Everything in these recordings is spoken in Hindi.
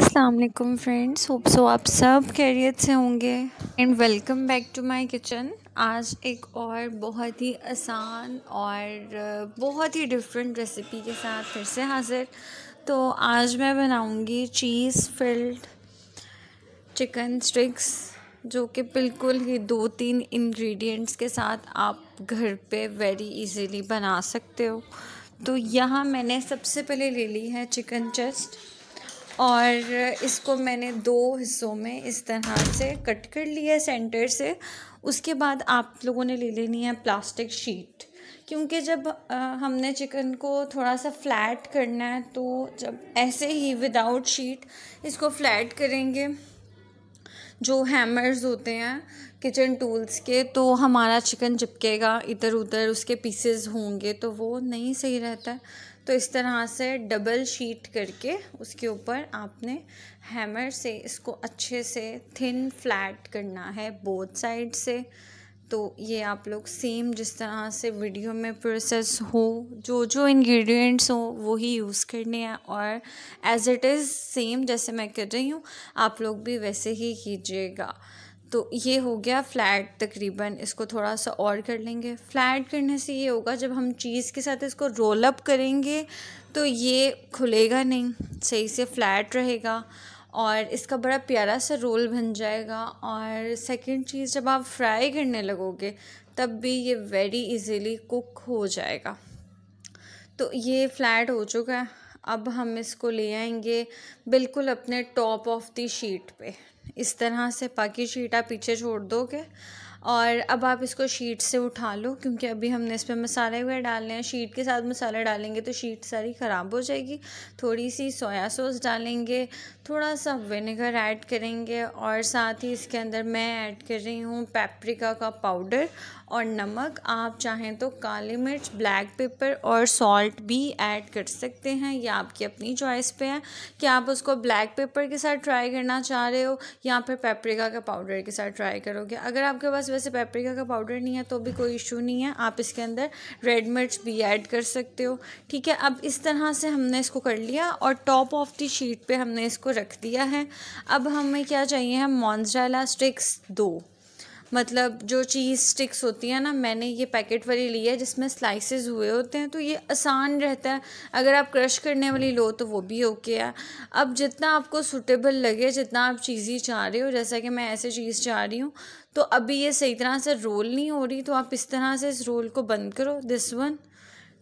अस्सलाम वालेकुम फ्रेंड्स होप सो आप सब खैरियत से होंगे and welcome back to my kitchen आज एक और बहुत ही आसान और बहुत ही डिफरेंट रेसिपी के साथ फिर से हाजिर तो आज मैं बनाऊंगी चीज़ फिल्ड चिकन स्टिक्स जो कि बिल्कुल ही दो तीन इंग्रेडिएंट्स के साथ आप घर पे वेरी इजीली बना सकते हो तो यहाँ मैंने सबसे पहले ले ली है चिकन चेस्ट और इसको मैंने दो हिस्सों में इस तरह से कट कर लिया सेंटर से उसके बाद आप लोगों ने ले लेनी है प्लास्टिक शीट क्योंकि जब आ, हमने चिकन को थोड़ा सा फ्लैट करना है तो जब ऐसे ही विदाउट शीट इसको फ्लैट करेंगे जो हैमर्स होते हैं किचन टूल्स के तो हमारा चिकन चिपकेगा इधर उधर उसके पीसेस होंगे तो वो नहीं सही रहता है तो इस तरह से डबल शीट करके उसके ऊपर आपने हैमर से इसको अच्छे से थिन फ्लैट करना है बोथ साइड से तो ये आप लोग सेम जिस तरह से वीडियो में प्रोसेस हो जो जो इंग्रेडिएंट्स हो वो ही यूज़ करने हैं और एज़ इट इज़ सेम जैसे मैं कर रही हूँ आप लोग भी वैसे ही कीजिएगा तो ये हो गया फ्लैट तकरीबन इसको थोड़ा सा और कर लेंगे फ्लैट करने से ये होगा जब हम चीज़ के साथ इसको रोल अप करेंगे तो ये खुलेगा नहीं सही से फ्लैट रहेगा और इसका बड़ा प्यारा सा रोल बन जाएगा और सेकंड चीज़ जब आप फ्राई करने लगोगे तब भी ये वेरी इजीली कुक हो जाएगा तो ये फ्लैट हो चुका है अब हम इसको ले आएंगे बिल्कुल अपने टॉप ऑफ दी शीट पे इस तरह से बाकी शीट आप पीछे छोड़ दोगे और अब आप इसको शीट से उठा लो क्योंकि अभी हमने इस पर मसाले वगैरह डालने हैं शीट के साथ मसाला डालेंगे तो शीट सारी ख़राब हो जाएगी थोड़ी सी सोया सॉस डालेंगे थोड़ा सा विनेगर ऐड करेंगे और साथ ही इसके अंदर मैं ऐड कर रही हूँ पेपरिका का पाउडर और नमक आप चाहें तो काली मिर्च ब्लैक पेपर और सॉल्ट भी ऐड कर सकते हैं या आपकी अपनी चॉइस पे है कि आप उसको ब्लैक पेपर के साथ ट्राई करना चाह रहे हो या फिर पेपरिका का पाउडर के साथ ट्राई करोगे अगर आपके पास वैसे पेपरिका का पाउडर नहीं है तो भी कोई इशू नहीं है आप इसके अंदर रेड मिर्च भी ऐड कर सकते हो ठीक है अब इस तरह से हमने इसको कर लिया और टॉप ऑफ दी शीट पे हमने इसको रख दिया है अब हमें क्या चाहिए है मॉन्जरा स्टिक्स दो मतलब जो चीज़ स्टिक्स होती है ना मैंने ये पैकेट वाली ली है जिसमें स्लाइसेस हुए होते हैं तो ये आसान रहता है अगर आप क्रश करने वाली लो तो वो भी ओके है अब जितना आपको सूटेबल लगे जितना आप चीज़ी चाह रहे हो जैसा कि मैं ऐसे चीज़ चाह रही हूँ तो अभी ये सही तरह से रोल नहीं हो रही तो आप इस तरह से इस रोल को बंद करो दिस वन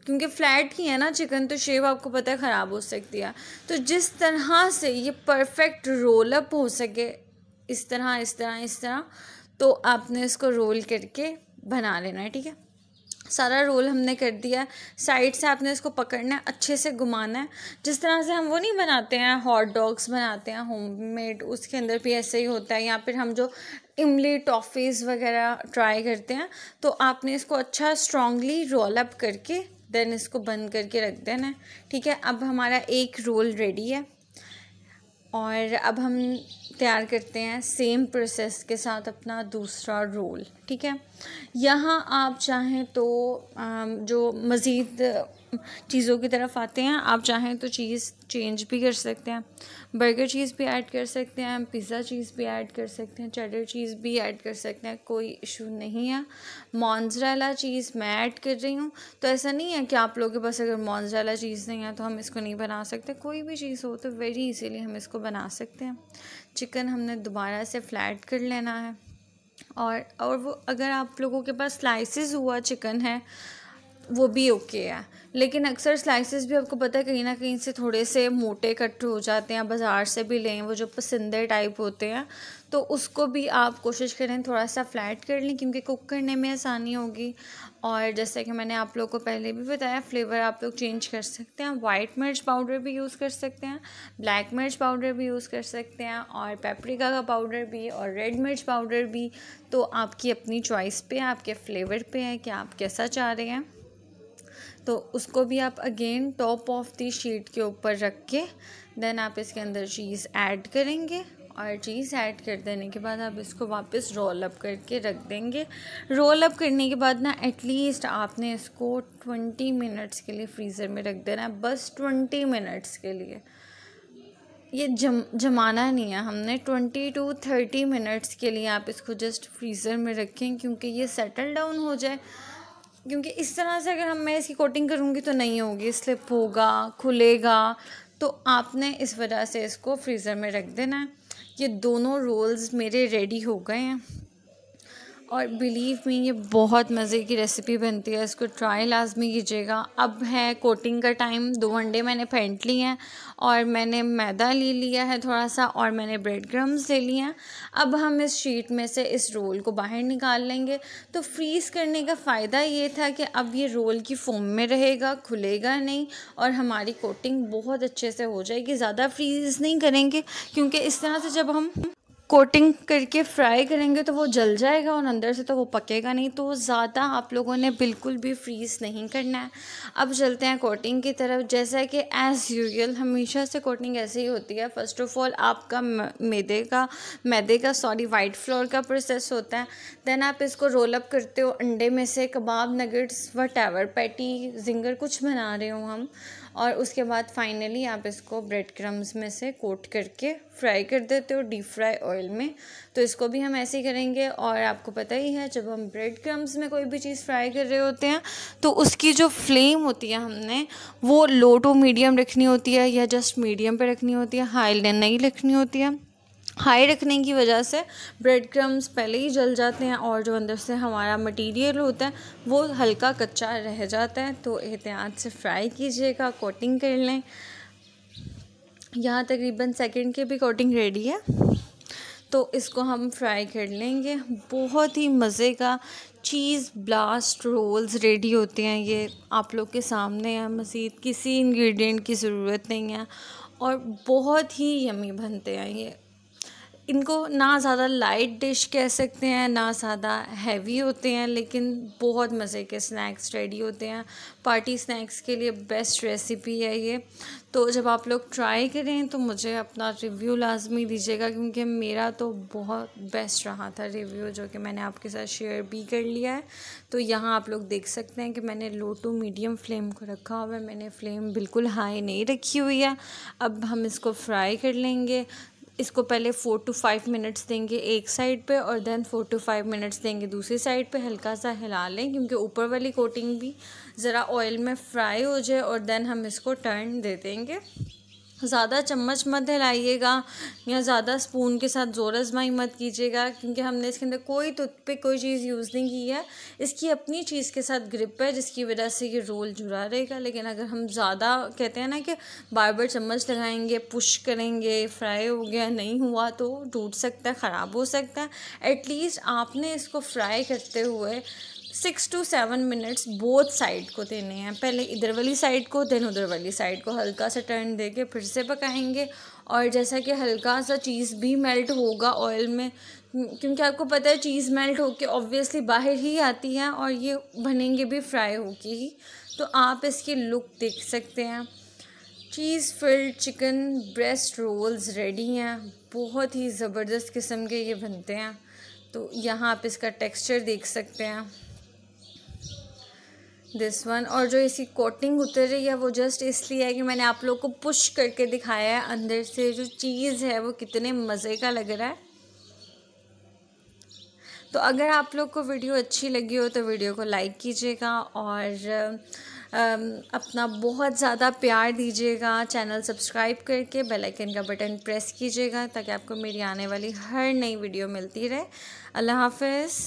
क्योंकि फ्लैट ही है ना चिकन तो शेप आपको पता है ख़राब हो सकती है तो जिस तरह से ये परफेक्ट रोल अप हो सके इस तरह इस तरह इस तरह तो आपने इसको रोल करके बना लेना है ठीक है सारा रोल हमने कर दिया साइड से आपने इसको पकड़ना है अच्छे से घुमाना है जिस तरह से हम वो नहीं बनाते हैं हॉट डॉग्स बनाते हैं होममेड उसके अंदर भी ऐसे ही होता है या फिर हम जो इमली टॉफ़ीज़ वगैरह ट्राई करते हैं तो आपने इसको अच्छा स्ट्रांगली रोल अप करके देन इसको बंद करके रख देना है ठीक है अब हमारा एक रोल रेडी है और अब हम तैयार करते हैं सेम प्रोसेस के साथ अपना दूसरा रोल ठीक है यहाँ आप चाहें तो जो मज़ीद चीज़ों की तरफ आते हैं आप चाहें तो चीज़ चेंज भी कर सकते हैं बर्गर चीज़ भी ऐड कर सकते हैं पिज़्ज़ा चीज़ भी ऐड कर सकते हैं चटर चीज़ भी ऐड कर सकते हैं कोई इशू नहीं है मॉन्जरेला चीज़ मैं ऐड कर रही हूँ तो ऐसा नहीं है कि आप लोगों के पास अगर मॉन्जरेला चीज़ नहीं है तो हम इसको नहीं बना सकते कोई भी चीज़ हो तो वेरी ईजीली हम इसको बना सकते हैं चिकन हमने दोबारा से फ्लैट कर लेना है और और वो अगर आप लोगों के पास स्लाइसिस हुआ चिकन है वो भी ओके है लेकिन अक्सर स्लाइसेस भी आपको पता है कहीं ना कहीं से थोड़े से मोटे कट हो जाते हैं बाज़ार से भी लें वो जो पसंदे टाइप होते हैं तो उसको भी आप कोशिश करें थोड़ा सा फ्लैट कर लें क्योंकि कुक करने में आसानी होगी और जैसे कि मैंने आप लोग को पहले भी बताया फ्लेवर आप लोग चेंज कर सकते हैं वाइट मिर्च पाउडर भी यूज़ कर सकते हैं ब्लैक मिर्च पाउडर भी यूज़ कर सकते हैं और पेपरिका का पाउडर भी और रेड मिर्च पाउडर भी तो आपकी अपनी चॉइस पे आपके फ्लेवर पे है कि आप कैसा चाह रहे हैं तो उसको भी आप again top of the sheet के ऊपर रख के देन आप इसके अंदर चीज़ ऐड करेंगे और चीज़ ऐड कर देने के बाद आप इसको वापस रोल अप करके रख देंगे रोल अप करने के बाद ना एटलीस्ट आपने इसको ट्वेंटी मिनट्स के लिए फ्रीज़र में रख देना है बस ट्वेंटी मिनट्स के लिए ये जम जमाना नहीं है हमने ट्वेंटी टू थर्टी मिनट्स के लिए आप इसको जस्ट फ्रीज़र में रखें क्योंकि ये सेटल डाउन हो जाए क्योंकि इस तरह से अगर हम मैं इसकी कोटिंग करूँगी तो नहीं होगी स्लिप होगा खुलेगा तो आपने इस वजह से इसको फ्रीज़र में रख देना है ये दोनों रोल्स मेरे रेडी हो गए हैं और बिलीव मी ये बहुत मज़े की रेसिपी बनती है इसको ट्राई लाजमी कीजिएगा अब है कोटिंग का टाइम दो अंडे मैंने फेंट लिए हैं और मैंने मैदा ले लिया है थोड़ा सा और मैंने ब्रेड क्रम्स ले लिए हैं अब हम इस शीट में से इस रोल को बाहर निकाल लेंगे तो फ्रीज़ करने का फ़ायदा ये था कि अब ये रोल की फोम में रहेगा खुलेगा नहीं और हमारी कोटिंग बहुत अच्छे से हो जाएगी ज़्यादा फ्रीज़ नहीं करेंगे क्योंकि इस तरह से जब हम कोटिंग करके फ्राई करेंगे तो वो जल जाएगा और अंदर से तो वो पकेगा नहीं तो ज़्यादा आप लोगों ने बिल्कुल भी फ्रीज़ नहीं करना है अब चलते हैं कोटिंग की तरफ जैसा कि एज़ यूजल हमेशा से कोटिंग ऐसे ही होती है फ़र्स्ट ऑफ ऑल आपका मैदे का मैदे का सॉरी वाइट फ्लोर का प्रोसेस होता है देन आप इसको रोल अप करते हो अंडे में से कबाब नगेट्स वट पैटी जिंगर कुछ बना रहे हो हम और उसके बाद फाइनली आप इसको ब्रेड क्रम्स में से कोट करके फ्राई कर देते हो डीप फ्राई ऑयल में तो इसको भी हम ऐसे ही करेंगे और आपको पता ही है जब हम ब्रेड क्रम्स में कोई भी चीज़ फ्राई कर रहे होते हैं तो उसकी जो फ्लेम होती है हमने वो लो टू मीडियम रखनी होती है या जस्ट मीडियम पर रखनी होती है हाई नहीं रखनी होती है हाई रखने की वजह से ब्रेड क्रम्स पहले ही जल जाते हैं और जो अंदर से हमारा मटेरियल होता है वो हल्का कच्चा रह जाता है तो एहतियात से फ्राई कीजिएगा कोटिंग कर लें यहाँ तकरीबन सेकंड के भी कोटिंग रेडी है तो इसको हम फ्राई कर लेंगे बहुत ही मज़े का चीज़ ब्लास्ट रोल्स रेडी होते हैं ये आप लोग के सामने हैं मज़ीद किसी इंग्रेडिएंट की ज़रूरत नहीं है और बहुत ही यमी बनते हैं ये इनको ना ज़्यादा लाइट डिश कह सकते हैं ना ज़्यादा हैवी होते हैं लेकिन बहुत मज़े के स्नैक्स रेडी होते हैं पार्टी स्नैक्स के लिए बेस्ट रेसिपी है ये तो जब आप लोग ट्राई करें तो मुझे अपना रिव्यू लाजमी दीजिएगा क्योंकि मेरा तो बहुत बेस्ट रहा था रिव्यू जो कि मैंने आपके साथ शेयर भी कर लिया है तो यहाँ आप लोग देख सकते हैं कि मैंने लो टू मीडियम फ्लेम को रखा हुआ है मैंने फ्लेम बिल्कुल हाई नहीं रखी हुई है अब हम इसको फ्राई कर लेंगे इसको पहले फ़ोर टू फाइव मिनट्स देंगे एक साइड पे और then four to five minutes देंगे दूसरी साइड पे हल्का सा हिला लें क्योंकि ऊपर वाली कोटिंग भी ज़रा ऑयल में फ्राई हो जाए और देन हम इसको टर्न दे देंगे ज़्यादा चम्मच मत हिलाइएगा या ज़्यादा स्पून के साथ ज़ोर आजमाई मत कीजिएगा क्योंकि हमने इसके अंदर कोई टूथपिक कोई चीज़ यूज़ नहीं की है इसकी अपनी चीज़ के साथ ग्रिप है जिसकी वजह से ये रोल जुड़ा रहेगा लेकिन अगर हम ज़्यादा कहते हैं ना कि बार बार चम्मच लगाएंगे पुश करेंगे फ्राई हो गया नहीं हुआ तो टूट सकता है ख़राब हो सकता है एटलीस्ट आपने इसको फ्राई करते हुए six to seven minutes both side को देने हैं पहले इधर वाली साइड को देन उधर वाली साइड को हल्का सा टर्न दे के फिर से पकाएंगे और जैसा कि हल्का सा चीज़ भी मेल्ट होगा ऑयल में क्योंकि आपको पता है चीज़ मेल्ट होके ऑब्वियसली बाहर ही आती है और ये बनेंगे भी फ्राई होके ही तो आप इसकी लुक देख सकते हैं cheese filled chicken breast rolls ready हैं बहुत ही ज़बरदस्त किस्म के ये बनते हैं तो यहाँ आप इसका टेक्सचर देख सकते हैं दिस वन और जो इसकी कोटिंग उतर रही है वो जस्ट इसलिए है कि मैंने आप लोग को पुश करके दिखाया है अंदर से जो चीज़ है वो कितने मज़े का लग रहा है तो अगर आप लोग को वीडियो अच्छी लगी हो तो वीडियो को लाइक कीजिएगा और अपना बहुत ज़्यादा प्यार दीजिएगा चैनल सब्सक्राइब करके बेल आइकन का बटन प्रेस कीजिएगा ताकि आपको मेरी आने वाली हर नई वीडियो मिलती रहे अल्लाह हाफिज़